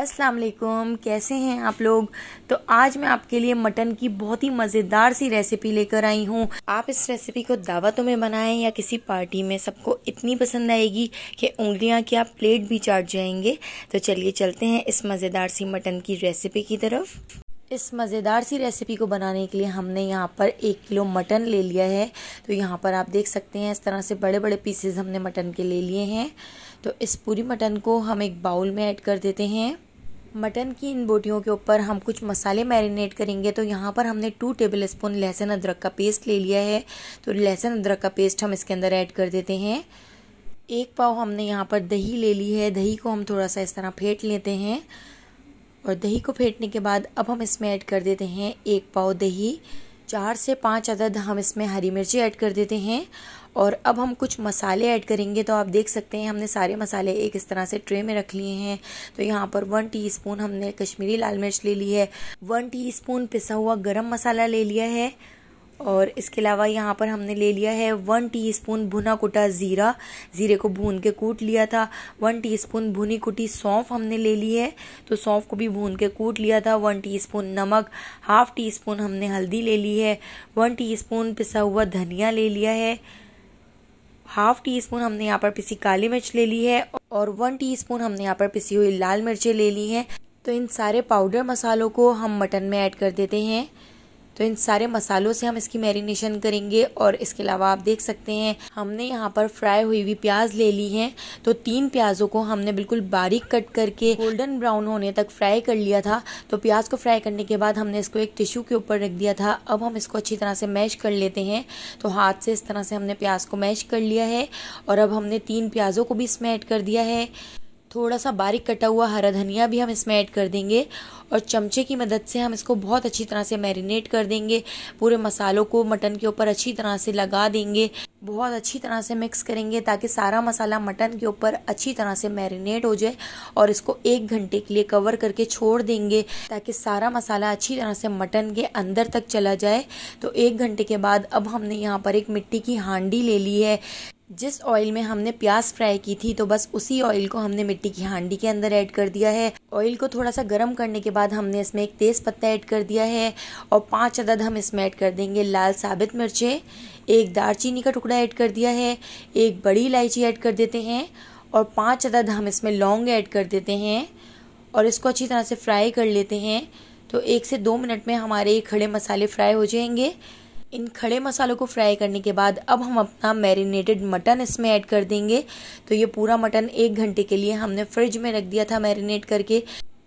अस्सलाम वालेकुम कैसे हैं आप लोग तो आज मैं आपके लिए मटन की बहुत ही मज़ेदार सी रेसिपी लेकर आई हूँ आप इस रेसिपी को दावतों में बनाएं या किसी पार्टी में सबको इतनी पसंद आएगी कि उंगलियाँ की आप प्लेट भी चाट जाएंगे तो चलिए चलते हैं इस मज़ेदार सी मटन की रेसिपी की तरफ इस मज़ेदार सी रेसिपी को बनाने के लिए हमने यहाँ पर एक किलो मटन ले लिया है तो यहाँ पर आप देख सकते हैं इस तरह से बड़े बड़े पीसेज हमने मटन के ले लिए हैं तो इस पूरी मटन को हम एक बाउल में ऐड कर देते हैं मटन की इन बोटियों के ऊपर हम कुछ मसाले मैरिनेट करेंगे तो यहाँ पर हमने टू टेबल स्पून लहसुन अदरक का पेस्ट ले लिया है तो लहसुन अदरक का पेस्ट हम इसके अंदर ऐड कर देते हैं एक पाव हमने यहाँ पर दही ले ली है दही को हम थोड़ा सा इस तरह फेंट लेते हैं और दही को फेंटने के बाद अब हम इसमें ऐड कर देते हैं एक पाव दही चार से पाँच अदद हम इसमें हरी मिर्ची ऐड कर देते हैं और अब हम कुछ मसाले ऐड करेंगे तो आप देख सकते हैं हमने सारे मसाले एक इस तरह से ट्रे में रख लिए हैं तो यहाँ पर वन टीस्पून हमने कश्मीरी लाल मिर्च ले ली है वन टीस्पून पिसा हुआ गरम मसाला ले लिया है और इसके अलावा यहाँ पर हमने ले लिया है वन टीस्पून भुना कुटा ज़ीरा ज़ीरे को भून के कूट लिया था वन टीस्पून भुनी कुटी सौंफ हमने ले ली है तो सौंफ को भी भून के कूट लिया था वन टीस्पून नमक हाफ टी स्पून हमने हल्दी ले ली है वन टीस्पून पिसा हुआ धनिया ले लिया है हाफ टी स्पून हमने यहाँ पर पिसी काली मिर्च ले ली है और वन स्पून हमने यहाँ पर पिसी हुई लाल मिर्चें ले ली हैं तो इन सारे पाउडर मसालों को हम मटन में ऐड कर देते हैं तो इन सारे मसालों से हम इसकी मैरिनेशन करेंगे और इसके अलावा आप देख सकते हैं हमने यहाँ पर फ्राई हुई हुई प्याज ले ली है तो तीन प्याज़ों को हमने बिल्कुल बारीक कट करके गोल्डन ब्राउन होने तक फ्राई कर लिया था तो प्याज को फ्राई करने के बाद हमने इसको एक टिश्यू के ऊपर रख दिया था अब हम इसको अच्छी तरह से मैश कर लेते हैं तो हाथ से इस तरह से हमने प्याज को मैश कर लिया है और अब हमने तीन प्याज़ों को भी इसमें ऐड कर दिया है थोड़ा सा बारीक कटा हुआ हरा धनिया भी हम इसमें ऐड कर देंगे और चमचे की मदद से हम इसको बहुत अच्छी तरह से मैरिनेट कर देंगे पूरे मसालों को मटन के ऊपर अच्छी तरह से लगा देंगे बहुत अच्छी तरह से मिक्स करेंगे ताकि सारा मसाला मटन के ऊपर अच्छी तरह से मैरिनेट हो जाए और इसको एक घंटे के लिए कवर करके छोड़ देंगे ताकि सारा मसाला अच्छी तरह से मटन के अंदर तक चला जाए तो एक घंटे के बाद अब हमने यहाँ पर एक मिट्टी की हांडी ले ली है जिस ऑयल में हमने प्याज फ्राई की थी तो बस उसी ऑयल को हमने मिट्टी की हांडी के अंदर ऐड कर दिया है ऑयल को थोड़ा सा गर्म करने के बाद हमने इसमें एक तेज़ पत्ता ऐड कर दिया है और पांच अदद हम इसमें ऐड कर देंगे लाल साबित मिर्चें एक दारचीनी का टुकड़ा ऐड कर दिया है एक बड़ी इलायची ऐड कर देते हैं और पाँच अदद हम इसमें लौंग ऐड कर देते हैं और इसको अच्छी तरह से फ्राई कर लेते हैं तो एक से दो मिनट में हमारे खड़े मसाले फ्राई हो जाएंगे इन खड़े मसालों को फ्राई करने के बाद अब हम अपना मैरिनेटेड मटन इसमें ऐड कर देंगे तो ये पूरा मटन एक घंटे के लिए हमने फ्रिज में रख दिया था मैरिनेट करके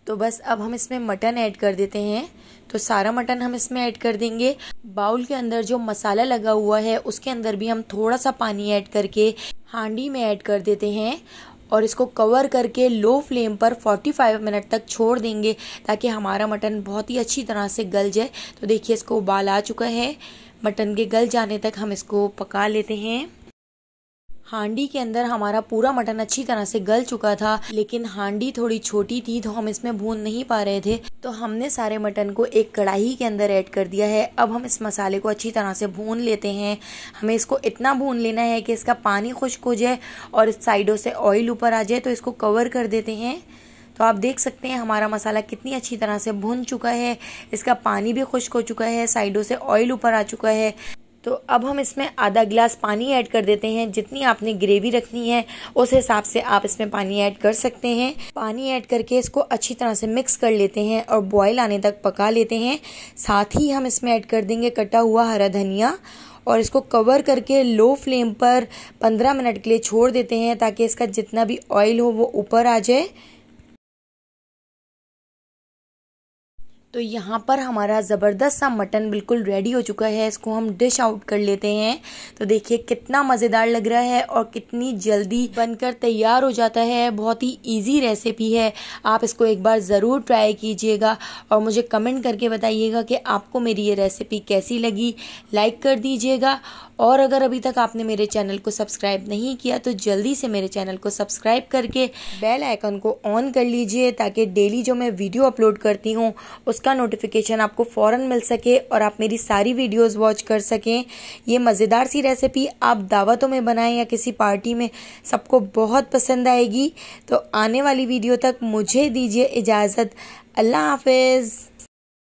तो बस अब हम इसमें मटन ऐड कर देते हैं तो सारा मटन हम इसमें ऐड कर देंगे बाउल के अंदर जो मसाला लगा हुआ है उसके अंदर भी हम थोड़ा सा पानी ऐड करके हांडी में ऐड कर देते हैं और इसको कवर करके लो फ्लेम पर 45 मिनट तक छोड़ देंगे ताकि हमारा मटन बहुत ही अच्छी तरह से गल जाए तो देखिए इसको उबाल आ चुका है मटन के गल जाने तक हम इसको पका लेते हैं हांडी के अंदर हमारा पूरा मटन अच्छी तरह से गल चुका था लेकिन हांडी थोड़ी छोटी थी तो हम इसमें भून नहीं पा रहे थे तो हमने सारे मटन को एक कढ़ाई के अंदर ऐड कर दिया है अब हम इस मसाले को अच्छी तरह से भून लेते हैं हमें इसको इतना भून लेना है कि इसका पानी खुश्क हो जाए और साइडों से ऑयल ऊपर आ जाए तो इसको कवर कर देते हैं तो आप देख सकते हैं हमारा मसाला कितनी अच्छी तरह से भुन चुका है इसका पानी भी खुश्क हो चुका है साइडों से ऑयल ऊपर आ चुका है तो अब हम इसमें आधा गिलास पानी ऐड कर देते हैं जितनी आपने ग्रेवी रखनी है उस हिसाब से आप इसमें पानी ऐड कर सकते हैं पानी ऐड करके इसको अच्छी तरह से मिक्स कर लेते हैं और बॉईल आने तक पका लेते हैं साथ ही हम इसमें ऐड कर देंगे कटा हुआ हरा धनिया और इसको कवर करके लो फ्लेम पर पंद्रह मिनट के लिए छोड़ देते हैं ताकि इसका जितना भी ऑयल हो वो ऊपर आ जाए तो यहाँ पर हमारा ज़बरदस्त सा मटन बिल्कुल रेडी हो चुका है इसको हम डिश आउट कर लेते हैं तो देखिए कितना मज़ेदार लग रहा है और कितनी जल्दी बनकर तैयार हो जाता है बहुत ही इजी रेसिपी है आप इसको एक बार ज़रूर ट्राई कीजिएगा और मुझे कमेंट करके बताइएगा कि आपको मेरी ये रेसिपी कैसी लगी लाइक कर दीजिएगा और अगर अभी तक आपने मेरे चैनल को सब्सक्राइब नहीं किया तो जल्दी से मेरे चैनल को सब्सक्राइब करके बेल आइकन को ऑन कर लीजिए ताकि डेली जो मैं वीडियो अपलोड करती हूँ उसके उसका नोटिफिकेशन आपको फ़ौरन मिल सके और आप मेरी सारी वीडियोस वॉच कर सकें ये मज़ेदार सी रेसिपी आप दावतों में बनाएं या किसी पार्टी में सबको बहुत पसंद आएगी तो आने वाली वीडियो तक मुझे दीजिए इजाज़त अल्लाह हाफिज़